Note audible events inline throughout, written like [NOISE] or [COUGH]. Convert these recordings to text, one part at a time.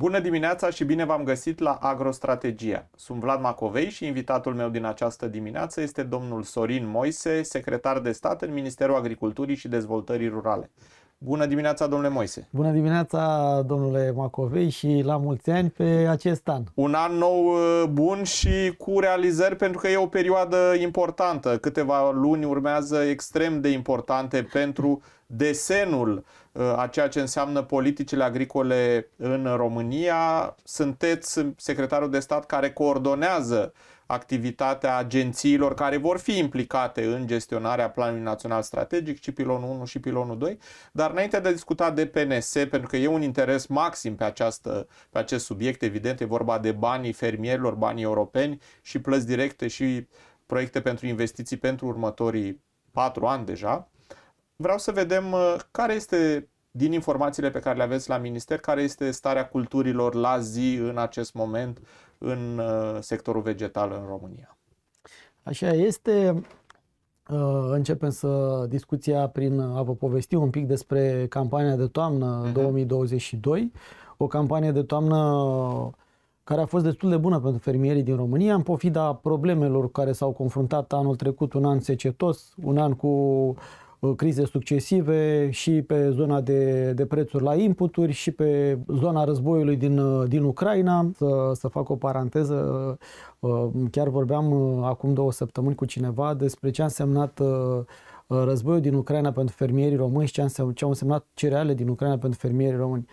Bună dimineața și bine v-am găsit la Agrostrategia. Sunt Vlad Macovei și invitatul meu din această dimineață este domnul Sorin Moise, secretar de stat în Ministerul Agriculturii și Dezvoltării Rurale. Bună dimineața, domnule Moise! Bună dimineața, domnule Macovei și la mulți ani pe acest an! Un an nou uh, bun și cu realizări pentru că e o perioadă importantă. Câteva luni urmează extrem de importante pentru desenul uh, Uh, a ceea ce înseamnă politicile agricole în România. Sunteți secretarul de stat care coordonează activitatea agențiilor care vor fi implicate în gestionarea Planului Național Strategic și pilonul 1 și pilonul 2. Dar înainte de a discuta de PNS, pentru că e un interes maxim pe, această, pe acest subiect, evident, e vorba de banii fermierilor, banii europeni și plăți directe și proiecte pentru investiții pentru următorii patru ani deja vreau să vedem uh, care este, din informațiile pe care le aveți la minister, care este starea culturilor la zi în acest moment în uh, sectorul vegetal în România. Așa este. Uh, începem să discuția prin a vă povesti un pic despre campania de toamnă mhm. uh-huh. 2022, o campanie de toamnă care a fost destul de bună pentru fermierii din România, în pofida problemelor care s-au confruntat anul trecut, un an secetos, un an cu Uh, crize succesive și pe zona de, de prețuri la inputuri și pe zona războiului din, uh, din Ucraina. Să, să fac o paranteză, uh, chiar vorbeam acum două săptămâni cu cineva despre ce a însemnat războiul din Ucraina pentru fermierii români și ce au însemnat cereale din Ucraina pentru fermierii români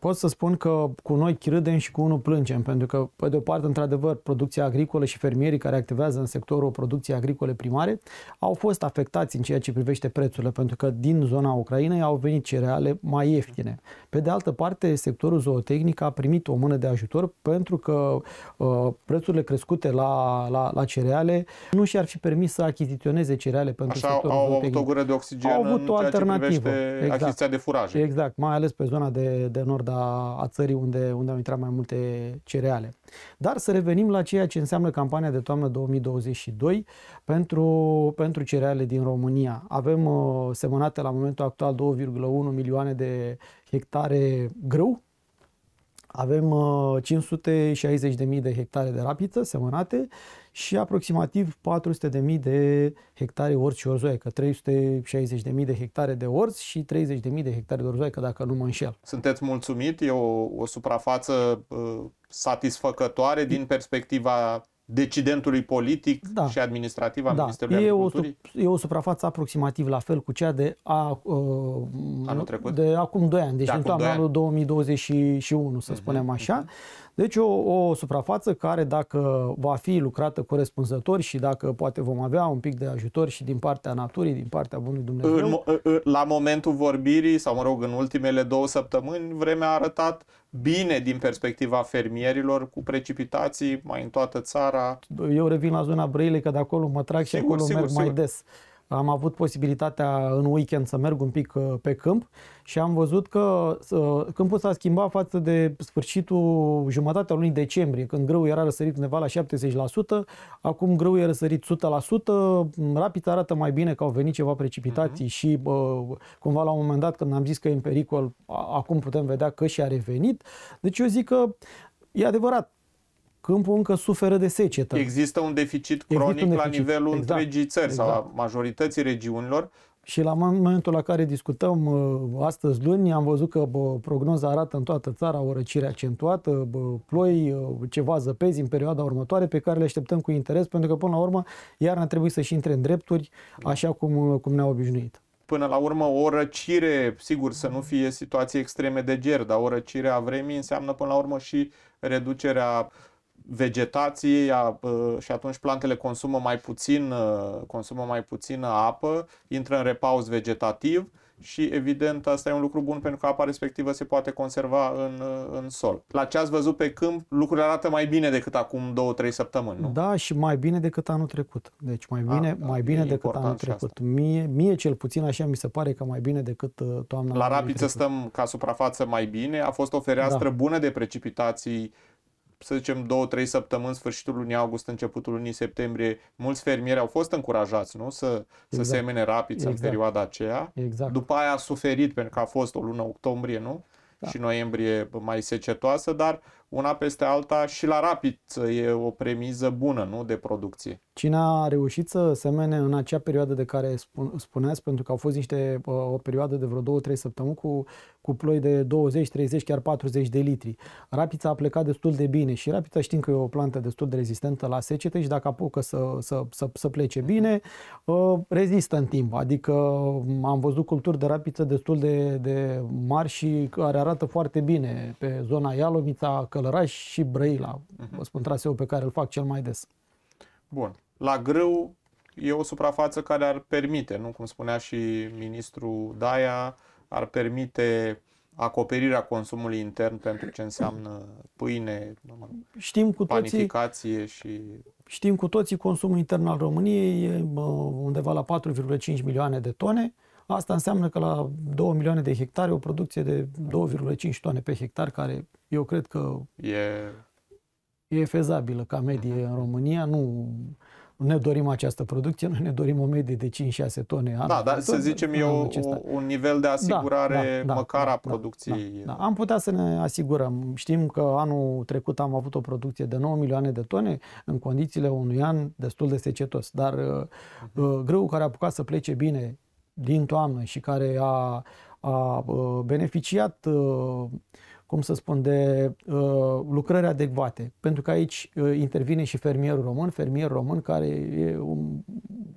pot să spun că cu noi râdem și cu unul plângem, pentru că, pe de o parte, într-adevăr, producția agricolă și fermierii care activează în sectorul producției agricole primare au fost afectați în ceea ce privește prețurile, pentru că din zona Ucrainei au venit cereale mai ieftine. Pe de altă parte, sectorul zootehnic a primit o mână de ajutor pentru că uh, prețurile crescute la, la, la cereale nu și-ar fi permis să achiziționeze cereale pentru Așa sectorul au, au zootehnic. avut o gură de oxigen au avut o ceea alternativă. ce privește exact. achiziția de furaje. Exact, mai ales pe zona de de, de nord a, a țării unde, unde au intrat mai multe cereale. Dar să revenim la ceea ce înseamnă campania de toamnă 2022 pentru, pentru cereale din România. Avem uh, semănate la momentul actual 2,1 milioane de hectare grâu avem 560.000 uh, de hectare de rapiță semănate și aproximativ 400.000 de hectare orz și orzoaică, 360.000 de hectare de orz și 30.000 de hectare de orzoaică, dacă nu mă înșel. Sunteți mulțumit? E o, o suprafață uh, satisfăcătoare din perspectiva decidentului politic da. și administrativ al da. Ministerului e o, e o suprafață aproximativ la fel cu cea de, a, uh, anul trecut? de acum 2 ani, deci de în toamna anul 2021, să mm-hmm. spunem așa. Mm-hmm. Deci o, o suprafață care dacă va fi lucrată corespunzător și dacă poate vom avea un pic de ajutor și din partea naturii, din partea bunului Dumnezeu. În, la momentul vorbirii, sau mă rog, în ultimele două săptămâni, vremea a arătat bine din perspectiva fermierilor, cu precipitații mai în toată țara. Eu revin la zona Brăilei, că de acolo mă trag sigur, și acolo sigur, merg sigur. mai des am avut posibilitatea în weekend să merg un pic uh, pe câmp și am văzut că uh, câmpul s-a schimbat față de sfârșitul jumătatea lunii decembrie, când grâu era răsărit undeva la 70%, acum grâu e răsărit 100%, rapid arată mai bine că au venit ceva precipitații uh-huh. și uh, cumva la un moment dat când am zis că e în pericol, acum putem vedea că și-a revenit. Deci eu zic că E adevărat, câmpul încă suferă de secetă. Există un deficit cronic Există un deficit, la nivelul exact, întregii țări exact. sau a exact. majorității regiunilor. Și la momentul la care discutăm uh, astăzi luni, am văzut că bă, prognoza arată în toată țara o răcire accentuată, bă, ploi, uh, ceva zăpezi în perioada următoare pe care le așteptăm cu interes, pentru că până la urmă iarna trebuie să-și intre în drepturi, așa cum, uh, cum ne-a obișnuit până la urmă o răcire, sigur să nu fie situații extreme de ger, dar o răcire a vremii înseamnă până la urmă și reducerea vegetației a, și atunci plantele consumă mai puțin, ă, consumă mai puțină apă, intră în repaus vegetativ și evident asta e un lucru bun pentru că apa respectivă se poate conserva în, ă, în sol. La ce ați văzut pe câmp, lucrurile arată mai bine decât acum 2-3 săptămâni, nu? Da, și mai bine decât anul trecut. Deci mai bine, A, da, mai bine decât anul trecut. Mie, mie cel puțin așa mi se pare că mai bine decât ă, toamna. La rapiță stăm ca suprafață mai bine, a fost o fereastră da. bună de precipitații să zicem, 2-3 săptămâni, sfârșitul lunii august, începutul lunii septembrie, mulți fermieri au fost încurajați, nu? Să, exact. să semene rapid exact. în perioada aceea. Exact. După aia a suferit pentru că a fost o lună octombrie, nu? Da. Și noiembrie mai secetoasă, dar una peste alta și la rapid e o premiză bună nu de producție. Cine a reușit să semene în acea perioadă de care spuneați, pentru că au fost niște, uh, o perioadă de vreo 2-3 săptămâni cu, cu ploi de 20, 30, chiar 40 de litri. Rapița a plecat destul de bine și rapița știm că e o plantă destul de rezistentă la secete și dacă apucă să, să, să, să plece bine, uh, rezistă în timp. Adică um, am văzut culturi de rapiță destul de, de mari și care arată foarte bine pe zona Ialomița, că Călăraș și Brăila. Uh-huh. Mhm. Vă spun traseul pe care îl fac cel mai des. Bun. La grâu e o suprafață care ar permite, nu cum spunea și ministrul Daia, ar permite acoperirea consumului intern pentru ce înseamnă pâine, știm cu panificație și... Știm cu toții consumul intern al României e undeva la 4,5 milioane de tone. Uh, Asta înseamnă că la 2 milioane de hectare, o producție de 2,5 toane pe hectar, care eu cred că e, e fezabilă ca medie în România, nu ne dorim această producție, noi ne dorim o medie de 5-6 tone. Da, dar să zicem eu un nivel de da, asigurare da, da, măcar da, a da, producției. Da, da, da. Am putea să ne asigurăm. Știm că anul trecut am avut o producție de 9 milioane de tone în condițiile unui an destul de secetos, dar uh, uh grâul care a apucat să plece bine din toamnă și care a, a uh, beneficiat, uh, cum să spun, de uh, lucrări adecvate. Pentru că aici intervine și fermierul român, fermier român care e un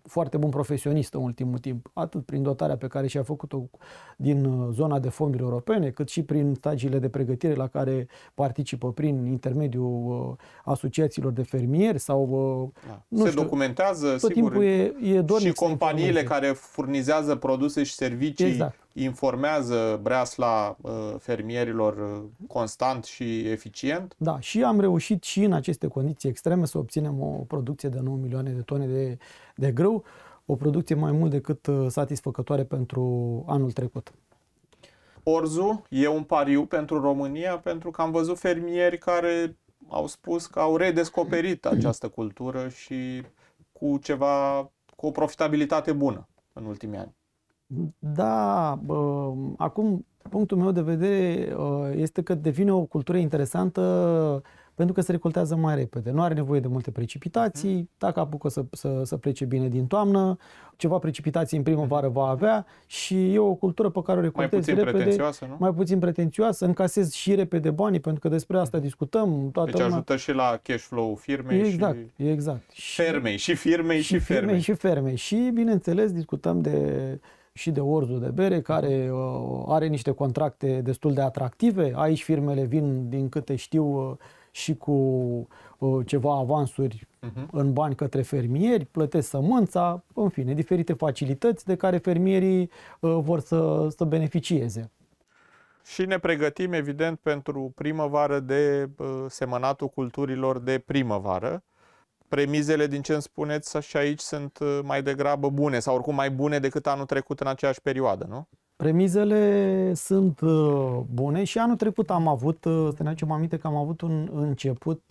foarte bun profesionist în ultimul timp, atât prin dotarea pe care și-a făcut-o din uh, zona de fonduri europene, cât și prin stagiile de pregătire la care participă prin intermediul uh, asociațiilor de fermieri sau... Uh, da. Nu Se știu, documentează, tot sigur, timpul e, e și companiile care furnizează produse și servicii exact informează breasla uh, fermierilor uh, constant și eficient? Da, și am reușit și în aceste condiții extreme să obținem o producție de 9 milioane de tone de, de grâu, o producție mai mult decât uh, satisfăcătoare pentru anul trecut. Orzu e un pariu pentru România pentru că am văzut fermieri care au spus că au redescoperit [CLEARS THROAT] această cultură și cu ceva, cu o profitabilitate bună în ultimii ani. Da, acum punctul meu de vedere ă, este că devine o cultură interesantă pentru că se recoltează mai repede. Nu are nevoie de multe precipitații, mhm. dacă apucă să, să, să plece bine din toamnă, ceva precipitații în primăvară va avea și e o cultură pe care o recoltezi mai puțin Pretențioasă, nu? Mai puțin pretențioasă, încasez și repede banii, pentru că despre asta discutăm. Toată deci lumea. ajută și la cash flow firmei exact, exact, și... Exact, Fermei, și firmei și, și firmei. Și firmei și firmei. Și, bineînțeles, discutăm de și de orzul de bere, care uh, are niște contracte destul de atractive. Aici firmele vin, din câte știu, uh, și cu uh, ceva avansuri uh-huh. în bani către fermieri, plătesc sămânța, în fine, diferite facilități de care fermierii vor să, să beneficieze. Și ne pregătim, evident, pentru primăvară de semănatul culturilor de primăvară premizele din ce îmi spuneți și aici sunt uh, mai degrabă bune sau oricum mai bune decât anul trecut în aceeași perioadă, nu? Premizele sunt uh, bune și anul trecut am avut, uh, să ne aducem aminte că am avut un început,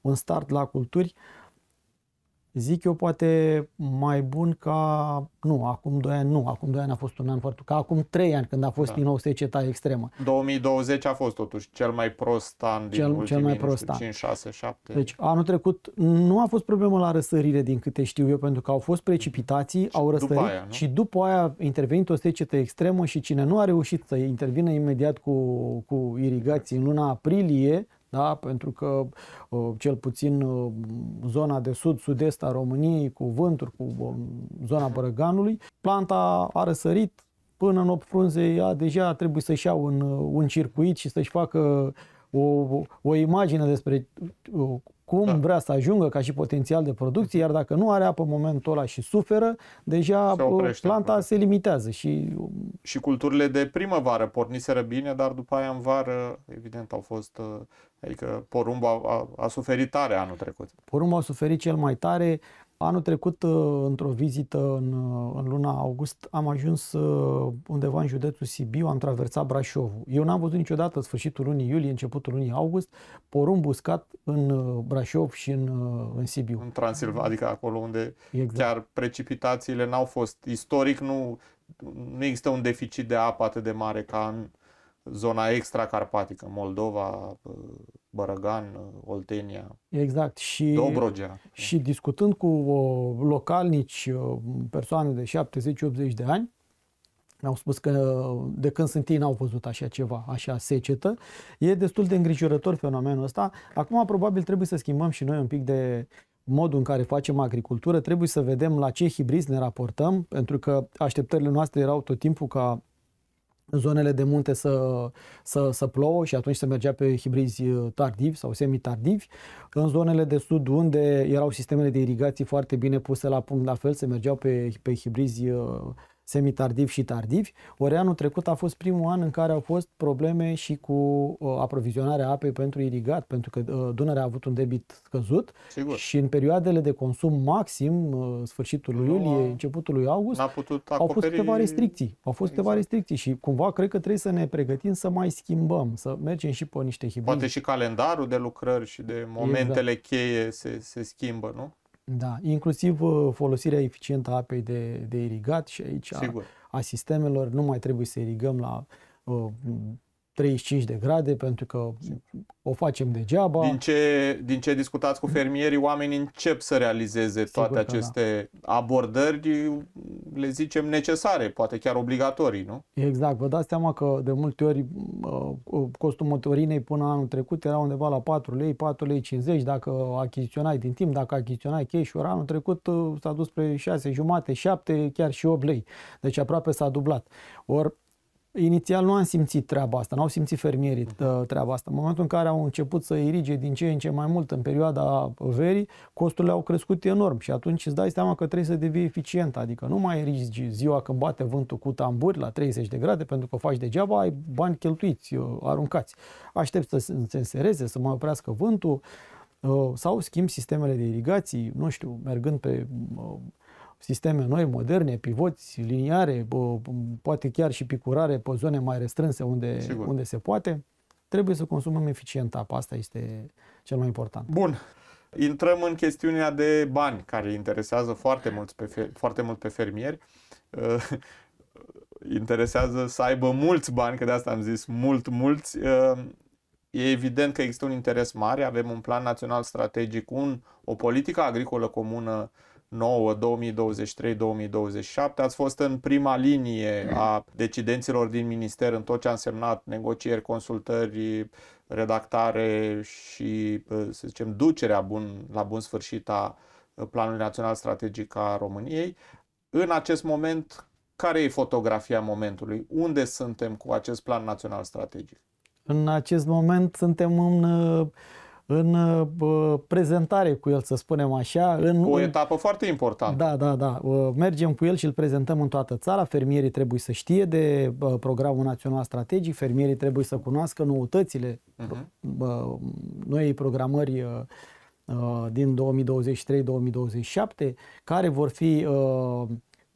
un start la culturi zic eu, poate mai bun ca, nu, acum 2 ani, nu, acum 2 ani a fost un an foarte, ca acum 3 ani când a fost da. din nou seceta extremă. 2020 a fost totuși cel mai prost an din cel, ultimii, cel mai prost an. 5, 6, 7. Deci anul trecut nu a fost problemă la răsărire din câte știu eu, pentru că au fost precipitații, și au răsărit după aia, și după aia intervenit o secetă extremă și cine nu a reușit să intervină imediat cu, cu irigații în luna aprilie, da? pentru că uh, cel puțin uh, zona de sud-sud-est a României cu vânturi, cu um, zona Bărăganului, planta a răsărit până în 8 frunze, ea deja trebuie să-și ia un, uh, un circuit și să-și facă o, o imagine despre cum da. vrea să ajungă ca și potențial de producție, iar dacă nu are apă în momentul ăla și suferă, deja se uh, oprește, planta se limitează. Și... Um, și culturile de primăvară porniseră bine, dar după aia în vară, evident, au fost uh, Adică porumbul a, a, a suferit tare anul trecut. Porumbul a suferit cel mai tare. Anul trecut, ă, într-o vizită în, ă, în luna august, am ajuns ă, undeva în județul Sibiu, am traversat Brașovul. Eu n-am văzut niciodată sfârșitul lunii iulie, începutul lunii august, porumb uscat în Brașov și în, în Sibiu. În Transilvania, adică acolo unde exact. chiar precipitațiile n-au fost. Istoric nu, nu există un deficit de apă atât de mare ca în zona extracarpatică, Moldova, uh, Bărăgan, uh, Oltenia, exact. și, Dobrogea. Și discutând cu uh, localnici, persoane de 70-80 de ani, mi au spus că de când sunt ei n-au văzut așa ceva, așa secetă. E destul de îngrijorător fenomenul ăsta. Acum probabil trebuie să schimbăm și noi un pic de modul în care facem agricultură, trebuie să vedem la ce hibrizi ne raportăm, pentru că așteptările noastre erau tot timpul ca zonele de munte să, să, să plouă și atunci se mergea pe hibrizi uh, tardivi sau semi tardivi, În zonele de sud unde erau sistemele de irigații foarte bine puse la punct la fel, se mergeau pe, pe hibrizi uh, semitardivi și tardivi. Ori anul trecut a fost primul an în care au fost probleme și cu uh, aprovizionarea apei pentru irigat, pentru că uh, Dunărea a avut un debit scăzut. Sigur. și în perioadele de consum maxim, uh, sfârșitul lui iulie, începutul lui august, putut acoperi... au fost câteva restricții. Au fost exact. câteva restricții și cumva cred că trebuie să ne pregătim să mai schimbăm, să mergem și pe niște hibrizi. Poate și calendarul de lucrări și de momentele exact. cheie se, se schimbă, nu? Da, inclusiv uh, folosirea eficientă a apei de, de irigat și aici a, a sistemelor. Nu mai trebuie să irigăm la uh, 35 de grade pentru că o facem degeaba. Din ce, din ce discutați cu fermierii, oamenii încep să realizeze Sigur toate aceste da. abordări, le zicem necesare, poate chiar obligatorii, nu? Exact, vă dați seama că de multe ori uh, costul motorinei până anul trecut era undeva la 4 lei, 4 lei 50 dacă achiziționai din timp, dacă achiziționai cash ori anul trecut uh, s-a dus spre 6 jumate, 7, chiar și 8 lei. Deci aproape s-a dublat. Ori Inițial nu am simțit treaba asta, n-au simțit fermierii mhm. uh, treaba asta. În momentul în care au început să irige din ce în ce mai mult în perioada verii, costurile au crescut enorm și atunci îți dai seama că trebuie să devii eficient, adică nu mai irigi ziua când bate vântul cu tamburi la 30 de grade pentru că faci degeaba, ai bani cheltuiți, uh, aruncați. Aștept să se însereze, să mai oprească vântul, uh, sau schimb sistemele de irigații, nu știu, mergând pe sisteme noi, moderne, pivoți, liniare, poate chiar și picurare pe zone mai restrânse unde, unde se poate. Trebuie să consumăm eficient apa, asta este cel mai important. Bun. Intrăm în chestiunea de bani, care interesează foarte mult pe, foarte mult pe fermieri. [LAUGHS] interesează să aibă mulți bani, că de asta am zis mult, mulți. E evident că există un interes mare, avem un plan național strategic, un, o politică agricolă comună 2009, 2023, 2027. Ați fost în prima linie a decidenților din minister în tot ce a însemnat negocieri, consultări, redactare și, să zicem, ducerea bun, la bun sfârșit a Planului Național Strategic a României. În acest moment, care e fotografia momentului? Unde suntem cu acest Plan Național Strategic? În acest moment suntem în în prezentare cu el, să spunem așa. În, o etapă în... foarte importantă. Da, da, da. Mergem cu el și îl prezentăm în toată țara. Fermierii trebuie să știe de programul național strategic, fermierii trebuie să cunoască noutățile uh-huh. noii programări ă, ă, din 2023-2027, care vor fi ă,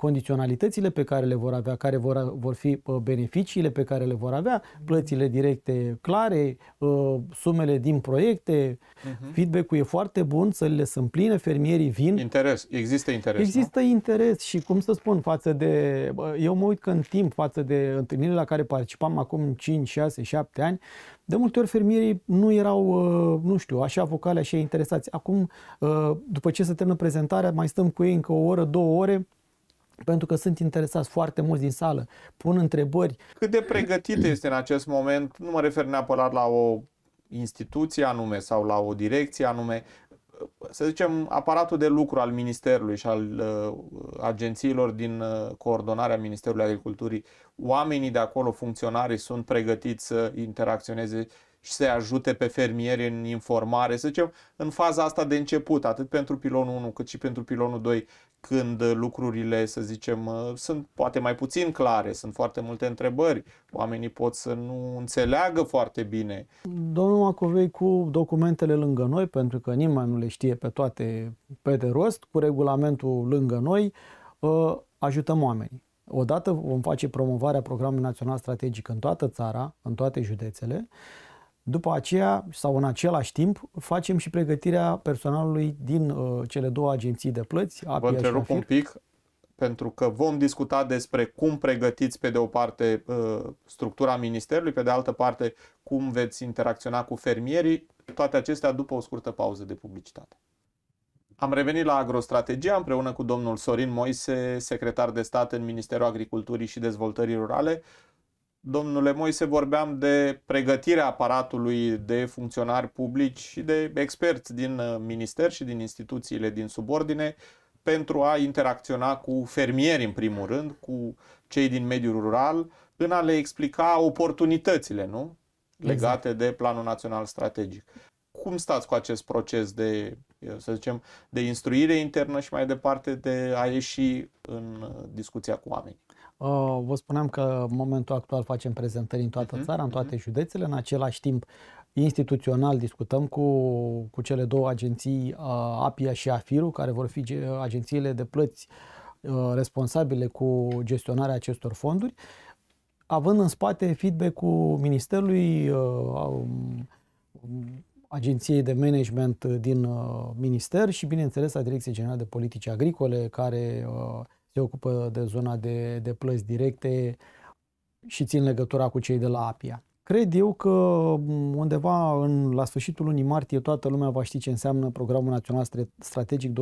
condiționalitățile pe care le vor avea, care vor, vor fi uh, beneficiile pe care le vor avea, mhm. plățile directe clare, uh, sumele din proiecte. Uh-huh. Feedback-ul e foarte bun, țările sunt pline, fermierii vin. Interes, există interes. Există nu? interes și cum să spun, față de, eu mă uit că în timp, față de întâlnirile la care participam acum 5, 6, 7 ani, de multe ori fermierii nu erau, uh, nu știu, așa vocale, așa interesați. Acum, după ce se termină prezentarea, mai stăm cu ei încă o oră, două ore, pentru că sunt interesați foarte mulți din sală, pun întrebări. Cât de pregătită [CLEARS THROAT] este în acest moment, nu mă refer neapărat la o instituție anume sau la o direcție anume, să zicem, aparatul de lucru al Ministerului și al uh, agențiilor din uh, coordonarea Ministerului Agriculturii, oamenii de acolo, funcționarii, sunt pregătiți să interacționeze și să ajute pe fermieri în informare, să zicem, în faza asta de început, atât pentru pilonul 1 cât și pentru pilonul 2, când uh, lucrurile, să zicem, uh, sunt poate mai puțin clare, sunt foarte multe întrebări, oamenii pot să nu înțeleagă foarte bine. Domnul Macovei cu documentele lângă noi, pentru că nimeni nu le știe pe toate pe de rost, cu regulamentul lângă noi, uh, ajutăm oamenii. Odată vom face promovarea Programului Național Strategic în toată țara, în toate județele, după aceea, sau în același timp, facem și pregătirea personalului din uh, cele două agenții de plăți. Apia Vă întrerup un pic, pentru că vom discuta despre cum pregătiți, pe de o parte, uh, structura ministerului, pe de altă parte, cum veți interacționa cu fermierii, toate acestea după o scurtă pauză de publicitate. Am revenit la Agrostrategia împreună cu domnul Sorin Moise, secretar de stat în Ministerul Agriculturii și Dezvoltării Rurale, Domnule Moise, vorbeam de pregătirea aparatului de funcționari publici și de experți din uh, minister și din instituțiile din subordine pentru a interacționa cu fermieri, în primul rând, cu cei din mediul rural, în a le explica oportunitățile nu? Exact. legate exact. de Planul Național Strategic. Cum stați cu acest proces de, uh, să zicem, de instruire internă și mai departe de a ieși în uh, discuția cu oamenii? Uh, vă spuneam că în momentul actual facem prezentări în toată mhm, țara, în toate mhm. județele. În același timp, instituțional discutăm cu, cu cele două agenții, APIA uh, și AFIRU, care vor fi agențiile de plăți uh, responsabile cu gestionarea acestor fonduri, având în spate feedback-ul Ministerului um, agenției de management din minister și, bineînțeles, a Direcției Generale de Politici Agricole, care se ocupă de zona de, de plăți directe și țin legătura cu cei de la APIA. Cred eu că undeva în, la sfârșitul lunii martie toată lumea va ști ce înseamnă Programul Național Strategic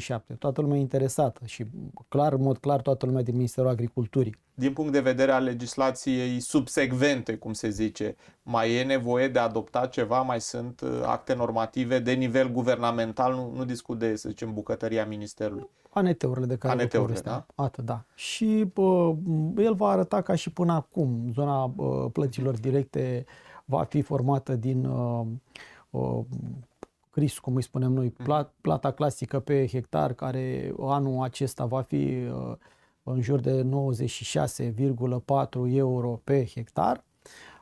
2023-2027. Toată lumea e interesată și clar, în mod clar, toată lumea din Ministerul Agriculturii din punct de vedere al legislației subsecvente, cum se zice, mai e nevoie de adoptat ceva, mai sunt uh, acte normative de nivel guvernamental, nu, nu discut de, să zicem, bucătăria ministerului. ANT-urile de care ant da? Atât, da. Și bă, el va arăta ca și până acum, zona bă, plăților directe va fi formată din uh, uh, CRIS, cum îi spunem noi, mm. plata clasică pe hectar, care anul acesta va fi uh, în jur de 96,4 euro pe hectar.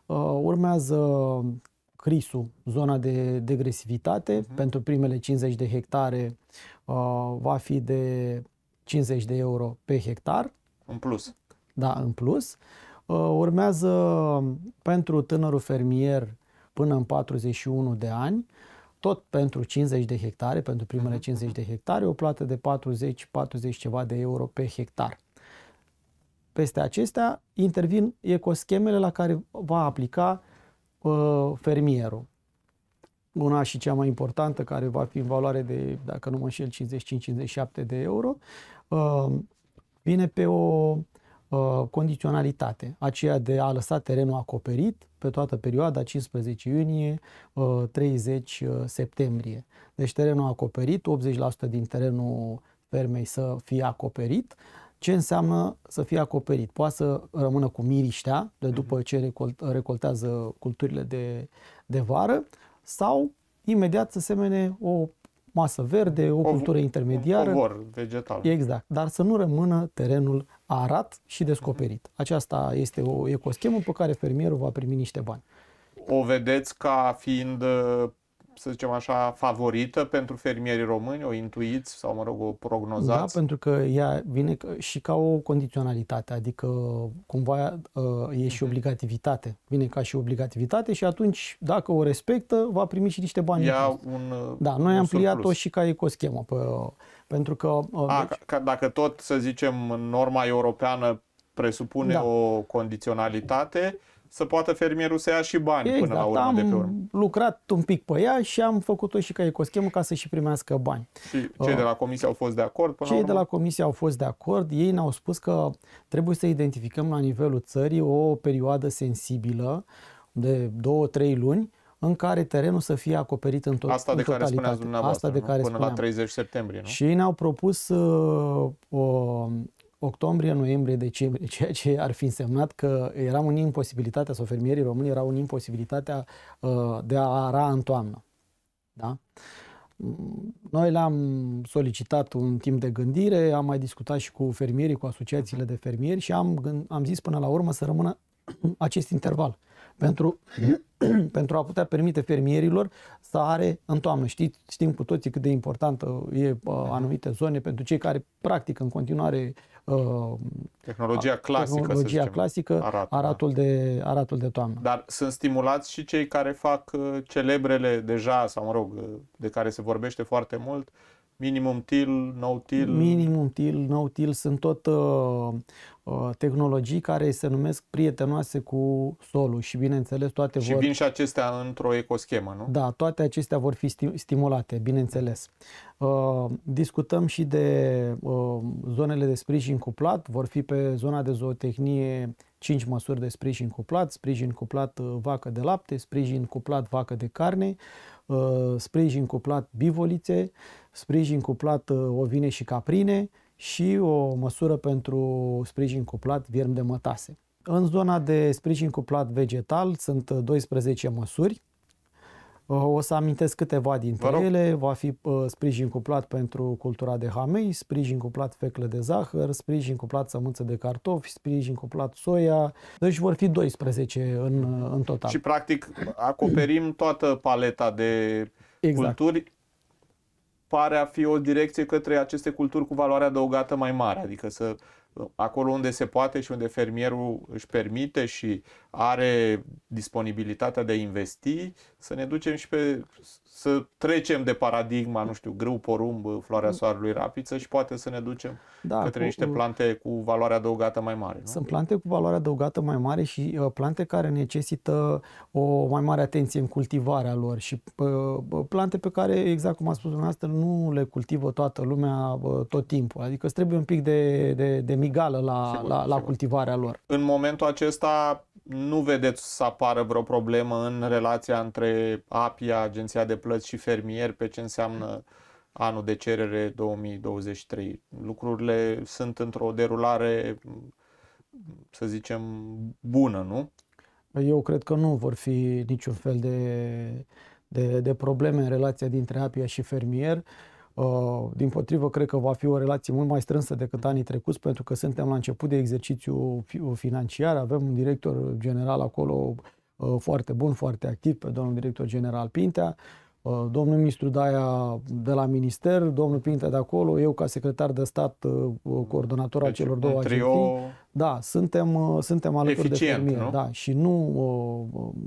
Uh, urmează CRISU, zona de degresivitate, uh-huh. pentru primele 50 de hectare uh, va fi de 50 de euro pe hectar. În plus. Da, în plus. Uh, urmează pentru tânărul fermier până în 41 de ani, tot pentru 50 de hectare, pentru primele 50 mhm. de hectare, o plată de 40-40 ceva de euro pe hectar. Peste acestea intervin ecoschemele la care va aplica uh, fermierul. Una și cea mai importantă, care va fi în valoare de, dacă nu mă înșel, 55-57 de euro, uh, vine pe o uh, condiționalitate, aceea de a lăsa terenul acoperit pe toată perioada 15 iunie, uh, 30 uh, septembrie. Deci terenul acoperit, 80% din terenul fermei să fie acoperit, ce înseamnă să fie acoperit. Poate să rămână cu miriștea de mhm. după ce recoltează culturile de, de vară sau imediat să semene o masă verde, o, o cultură intermediară. Un vegetal. Exact, dar să nu rămână terenul arat și descoperit. Mhm. Aceasta este o ecoschemă pe care fermierul va primi niște bani. O vedeți ca fiind uh, să zicem așa, favorită pentru fermierii români? O intuiți sau, mă rog, o prognozați? Da, pentru că ea vine și ca o condiționalitate, adică cumva uh, e și mhm. obligativitate. Vine ca și obligativitate și atunci, dacă o respectă, va primi și niște bani. Ia un, uh, da, noi un am pliat-o și ca ecoschemă. Pe, pentru că... Uh, A, deci, ca, dacă tot, să zicem, norma europeană presupune da. o condiționalitate, să poată fermierul să ia și bani exact, până la exact, urmă am de pe urmă. lucrat un pic pe ea și am făcut-o și ca ecoschemă ca să și primească bani. Și cei de la comisie au fost de acord până Cei la urmă? de la comisie au fost de acord. Ei ne-au spus că trebuie să identificăm la nivelul țării o perioadă sensibilă de 2-3 luni în care terenul să fie acoperit în, tot, Asta de care spuneați dumneavoastră, Asta de nu? care până spuneam. la 30 septembrie, nu? Și ei ne-au propus uh, uh, octombrie, noiembrie, decembrie, [LAUGHS] ceea ce ar fi însemnat că era o imposibilitatea, sau fermierii români erau în imposibilitatea uh, de a ara în toamnă. Da? Noi le-am solicitat un timp de gândire, am mai discutat și cu fermierii, cu asociațiile de fermieri și am, am zis până la urmă să rămână [CLEARS THROAT] acest interval. Uh, pentru, [CLEARS THROAT] pentru a putea permite fermierilor să are în toamnă. Știți, știm cu toții cât de importantă e uh, anumite zone pentru cei care practică în continuare uh, tehnologia clasică, tehnologia să zicem, clasică arată, aratul, da. de, aratul de toamnă. Dar sunt stimulați și cei care fac uh, celebrele deja, sau mă rog, uh, de care se vorbește foarte mult, uh, Minimum til, no til. Minimum til, no til sunt tot uh, uh, tehnologii care se numesc prietenoase cu solul și bineînțeles toate și vor... Și vin și acestea într-o ecoschemă, nu? Da, toate acestea vor fi sti- stimulate, bineînțeles. Uh, discutăm și de uh, zonele de sprijin cuplat, vor fi pe zona de zootehnie 5 măsuri de sprijin cuplat, sprijin cuplat uh, vacă de lapte, sprijin cuplat vacă de carne, uh, sprijin cuplat bivolițe, sprijin cuplat uh, ovine și caprine și o măsură pentru sprijin cuplat vierm de mătase. În zona de sprijin cuplat vegetal sunt 12 măsuri, o să amintesc câteva dintre ele. Va fi uh, sprijin cuplat pentru cultura de hamei, sprijin cuplat feclă de zahăr, sprijin cuplat sămânță de cartofi, sprijin cuplat soia. Deci vor fi 12 în, uh, în total. Și practic acoperim toată paleta de exact. culturi pare a fi o direcție către aceste culturi cu valoare adăugată mai mare, adică să acolo unde se poate și unde fermierul își permite și are disponibilitatea de a investi, să ne ducem și pe să trecem de paradigma, nu știu, grâu, porumb, floarea soarelui, rapiță și poate să ne ducem da, către cu, niște plante cu valoare adăugată mai mare. Nu? Sunt plante cu valoare adăugată mai mare și uh, plante care necesită o mai mare atenție în cultivarea lor și uh, plante pe care, exact cum a spus dumneavoastră, nu le cultivă toată lumea uh, tot timpul. Adică îți trebuie un pic de, de, de migală la, sigur, la, la sigur. cultivarea lor. În momentul acesta nu vedeți să apară vreo problemă în relația între APIA, Agenția de Plăți și fermier pe ce înseamnă anul de cerere 2023. Lucrurile sunt într-o derulare, să zicem, bună, nu? Păi eu cred că nu vor fi niciun fel de, de, de probleme în relația dintre APIA și fermier. Uh, Uh, din potrivă, cred că va fi o relație mult mai strânsă decât anii trecuți, pentru că suntem la început de exercițiu financiar, avem un director general acolo uh, foarte bun, foarte activ, pe domnul director general Pintea, uh, domnul ministru Daia de la minister, domnul Pintea de acolo, eu ca secretar de stat, coordonator al deci, celor două agenții. Da, suntem, suntem alături Eficient, de fermier. Nu? Da, și nu,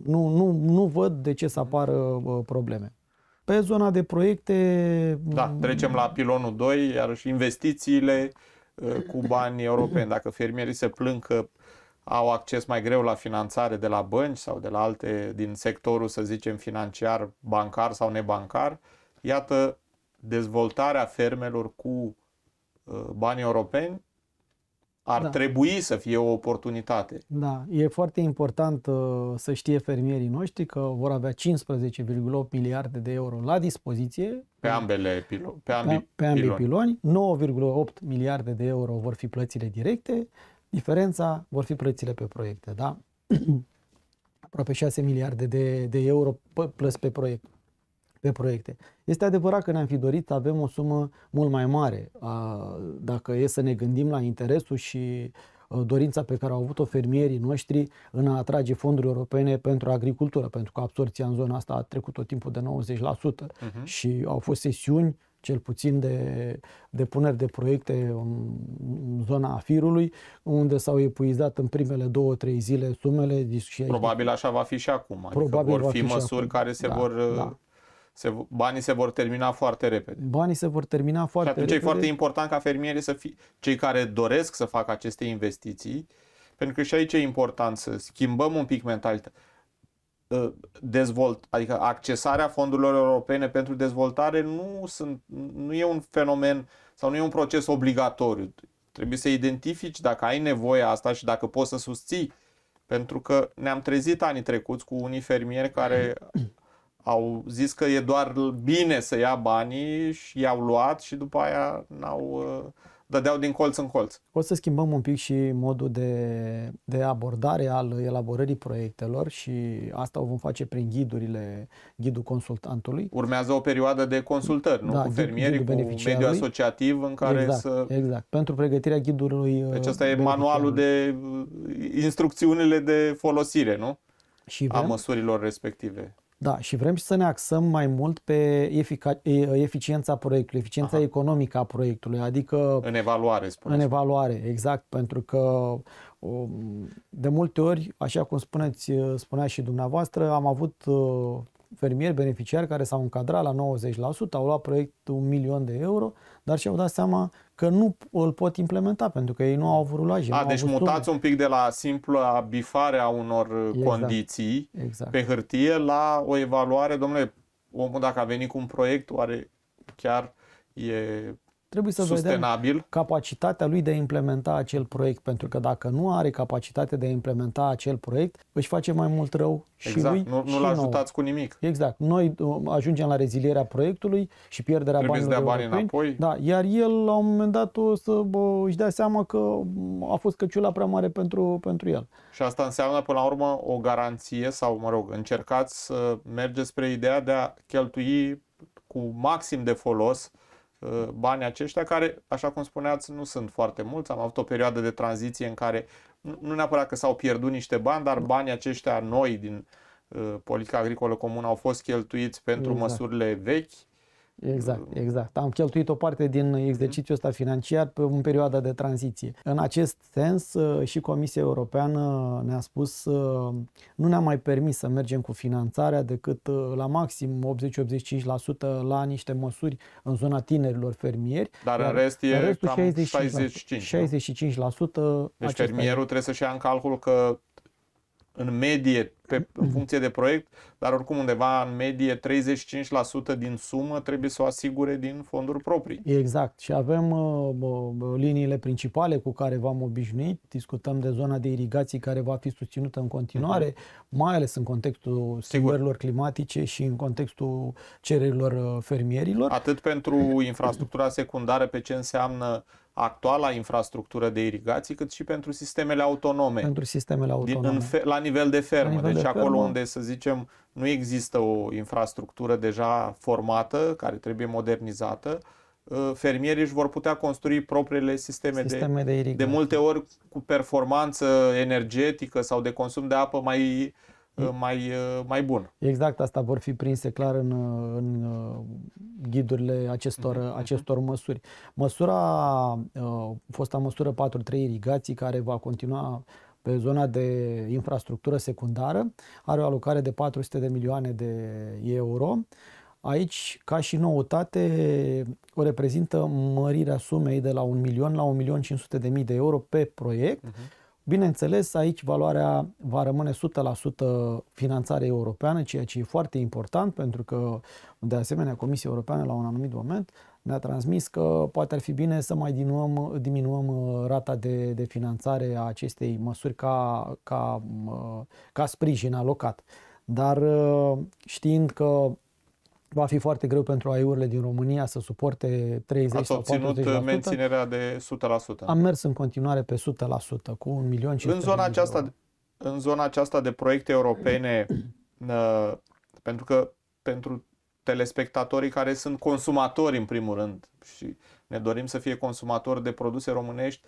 nu, nu, nu văd de ce să apară probleme. Pe zona de proiecte... Da, mm, trecem la pilonul 2, iarăși investițiile uh, cu bani europeni. Dacă fermierii se plâng că au acces mai greu la finanțare de la bănci sau de la alte din sectorul, să zicem, financiar, bancar sau nebancar, iată, dezvoltarea fermelor cu uh, bani europeni ar da. trebui să fie o oportunitate. Da, e foarte important uh, să știe fermierii noștri că vor avea 15,8 miliarde de euro la dispoziție pe ambele pilo- pe ambi pe, pe piloni. piloni, 9,8 miliarde de euro vor fi plățile directe, diferența vor fi plățile pe proiecte, da? [CLEARS THROAT] Aproape 6 miliarde de, de euro plus pe proiect pe proiecte. Este adevărat că ne-am fi dorit să avem o sumă mult mai mare, dacă e să ne gândim la interesul și dorința pe care au avut-o fermierii noștri în a atrage fonduri europene pentru agricultură, pentru că absorția în zona asta a trecut tot timpul de 90% uh-huh. Mhm. și au fost sesiuni cel puțin de depuneri de proiecte în zona Afirului, unde s-au epuizat în primele două, trei zile sumele. Deci și probabil aici, așa va fi și acum. Adică probabil adică vor fi, fi măsuri acum. care se da, vor da. Uh, se, banii se vor termina foarte repede. Banii se vor termina foarte și atunci repede. e foarte important ca fermierii să fie cei care doresc să facă aceste investiții, pentru că și aici e important să schimbăm un pic mentalitatea. Ă, dezvolt, adică accesarea fondurilor europene pentru dezvoltare nu, sunt, nu e un fenomen sau nu e un proces obligatoriu. Trebuie să identifici dacă ai nevoie asta și dacă poți să susții. Pentru că ne-am trezit anii trecuți cu unii fermieri care au zis că e doar bine să ia banii și i-au luat și după aia n-au, uh, dădeau din colț în colț. O să schimbăm un pic și modul de, de abordare al elaborării proiectelor și asta o vom face prin ghidurile, ghidul consultantului. Urmează o perioadă de consultări, nu? Da, cu fermierii, cu mediul asociativ în care exact, să... Exact, pentru pregătirea ghidului uh, Deci asta e manualul de uh, instrucțiunile de folosire, nu? Și vrem, a măsurilor respective. Da, și vrem să ne axăm mai mult pe efica- eficiența proiectului, eficiența Aha. economică a proiectului, adică... În evaluare, spuneți. În evaluare, exact, pentru că um, de multe ori, așa cum spuneți, spunea și dumneavoastră, am avut uh, fermieri beneficiari care s-au încadrat la 90%, au luat proiectul un milion de euro, dar și-au dat seama că nu îl pot implementa pentru că ei nu au avut rulaje. A, deci mutați trume. un pic de la simpla bifare a unor exact. condiții exact. pe hârtie la o evaluare, domnule, omul dacă a venit cu un proiect, oare chiar e Trebuie să Sustenabil. vedem capacitatea lui de a implementa acel proiect, pentru că dacă nu are capacitatea de a implementa acel proiect, își face mai mult rău și exact. lui nu, nu și l-ajutați nouă. cu nimic. Exact. Noi uh, ajungem la rezilierea proiectului și pierderea banilor de dea bani înapoi. Da, iar el la un moment dat o să bă, își dea seama că a fost căciula prea mare pentru, pentru el. Și asta înseamnă până la urmă o garanție sau, mă rog, încercați să mergeți spre ideea de a cheltui cu maxim de folos uh, Uh, banii aceștia, care, așa cum spuneați, nu sunt foarte mulți. Am avut o perioadă de tranziție în care nu neapărat că s-au pierdut niște bani, dar da. banii aceștia noi din uh, politica agricolă comună au fost cheltuiți pentru exact. măsurile vechi Exact, uh, exact. Am cheltuit o parte din uh-huh. exercițiul ăsta financiar pe o perioadă de tranziție. În acest sens, uh, și Comisia Europeană ne-a spus uh, nu ne-a mai permis să mergem cu finanțarea decât la maxim 80-85% la niște măsuri în zona tinerilor fermieri. Dar, în rest e restul cam 65%. 65%. 65% deci fermierul trebuie să-și ia în calcul că în medie pe, în funcție de proiect, dar oricum undeva în medie 35% din sumă trebuie să o asigure din fonduri proprii. Exact. Și avem uh, liniile principale cu care v-am obișnuit. Discutăm de zona de irigații care va fi susținută în continuare, uh-huh. mai ales în contextul schimbărilor climatice și în contextul cererilor uh, fermierilor. Atât pentru infrastructura secundară pe ce înseamnă actuala infrastructură de irigații, cât și pentru sistemele autonome. Pentru sistemele autonome. Din, în, la nivel de fermă. La nivel deci și fermă. acolo unde, să zicem, nu există o infrastructură deja formată, care trebuie modernizată, ă, fermierii își vor putea construi propriile sisteme, sisteme de, de, de multe ori cu performanță energetică sau de consum de apă mai, ă, mai, ă, mai bun. Exact, asta vor fi prinse clar în, în ghidurile acestor, mm-hmm. acestor măsuri. Măsura, fosta măsură 4-3 irigații, care va continua pe zona de infrastructură secundară, are o alocare de 400 de milioane de euro. Aici, ca și noutate, o reprezintă mărirea sumei de la 1 milion la 1 milion 500 de mii de euro pe proiect. Uh-huh. Bineînțeles, aici valoarea va rămâne 100% finanțare europeană, ceea ce e foarte important pentru că, de asemenea, Comisia Europeană la un anumit moment ne-a transmis că poate ar fi bine să mai diminuăm, diminuăm uh, rata de, de finanțare a acestei măsuri ca, ca, uh, ca sprijin alocat. Dar uh, știind că va fi foarte greu pentru aiurile din România să suporte 30 Ați sau 40%. obținut menținerea de 100%. Am mers în continuare pe 100% cu un milion și în zona aceasta euro. În zona aceasta de proiecte europene, [CLEARS THROAT] pentru că pentru telespectatorii care sunt consumatori în primul rând și ne dorim să fie consumatori de produse românești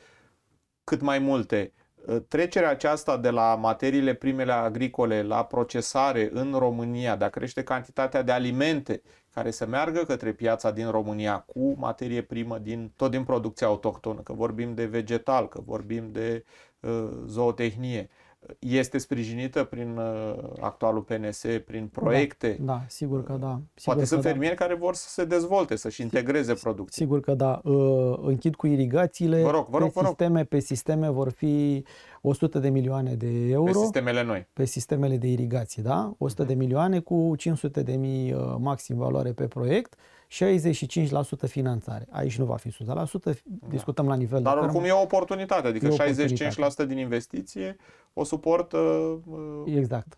cât mai multe. Uh, trecerea aceasta de la materiile primele agricole la procesare în România, de a crește cantitatea de alimente care să meargă către piața din România cu materie primă din, tot din producția autohtonă, că vorbim de vegetal, că vorbim de uh, zootehnie, uh, este sprijinită prin uh, actualul PNS, prin da, proiecte. Da, da sigur că da. Sigur Poate că sunt da. fermieri care vor să se dezvolte, să-și integreze producția. Sigur că da. Uh, închid cu irigațiile. Vă rog, vă rog, pe, vă rog. Sisteme, pe sisteme vor fi 100 de milioane de euro. Pe sistemele noi. Pe sistemele de irigații, da? 100 de milioane cu 500 de mii uh, maxim valoare pe proiect. Uh, 65% finanțare. Aici nu va fi 100%, da. discutăm la nivel Dar de oricum e o oportunitate, adică e 65% oportunitate. din investiție o suportă uh, uh, Exact.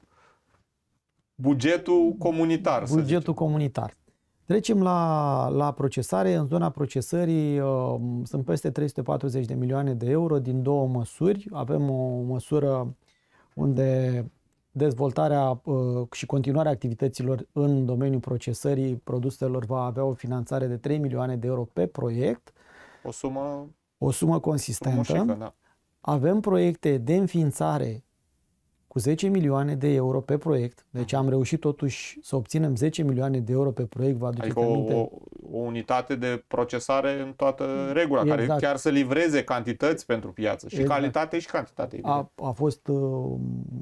Bugetul comunitar. Bugetul comunitar. Trecem la, la procesare. În zona procesării uh, sunt peste 340 de milioane de euro din două măsuri. Avem o măsură unde dezvoltarea uh, și continuarea activităților în domeniul procesării produselor va avea o finanțare de 3 milioane de euro pe proiect. O sumă o sumă consistentă. Moșică, da. Avem proiecte de înființare cu 10 milioane de euro pe proiect, deci am reușit totuși să obținem 10 milioane de euro pe proiect, vă aduceți adică aminte? O, o unitate de procesare în toată regula, exact. care chiar să livreze cantități pentru piață și exact. calitate și cantitate. A, a fost, uh,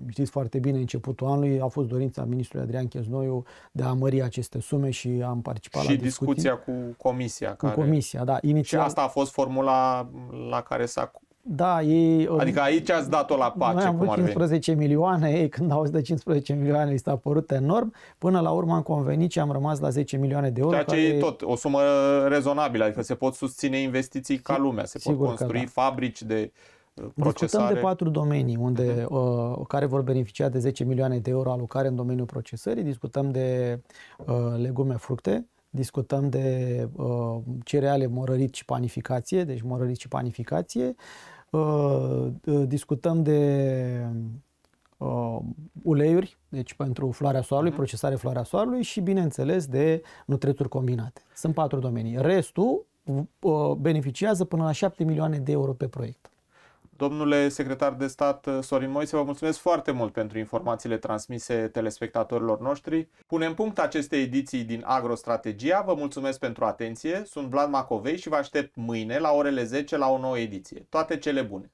știți foarte bine, începutul anului, a fost dorința ministrului Adrian Cheznoiu de a mări aceste sume și am participat și la discuții. Și discuția cu comisia. Care... Cu comisia, da. Inițial... Și asta a fost formula la care s-a da, ei... Uh, adică aici ați dat-o la pace, noi am avut 15 veni. milioane, ei când au de 15 milioane li s-a părut enorm. Până la urmă am convenit și am rămas la 10 milioane de euro. Ceea ce care... e tot o sumă rezonabilă, adică se pot susține investiții ca lumea, se Sigur pot construi da. fabrici de procesare. Discutăm de patru domenii unde, mhm. uh, care vor beneficia de 10 milioane de euro alocare în domeniul procesării. Discutăm de uh, legume, fructe, discutăm de uh, cereale morărit și panificație, deci morărit și panificație, uh, Uh, discutăm de uh, uleiuri, deci pentru floarea soarelui, uh-huh. Mhm. procesare floarea soarelui și, bineînțeles, de nutrețuri combinate. Sunt patru domenii. Restul uh, beneficiază până la 7 milioane de euro pe proiect. Domnule secretar de stat uh, Sorin Moise, vă mulțumesc foarte mult pentru informațiile transmise telespectatorilor noștri. Punem punct acestei ediții din Agrostrategia. Vă mulțumesc pentru atenție. Sunt Vlad Macovei și vă aștept mâine la orele 10 la o nouă ediție. Toate cele bune!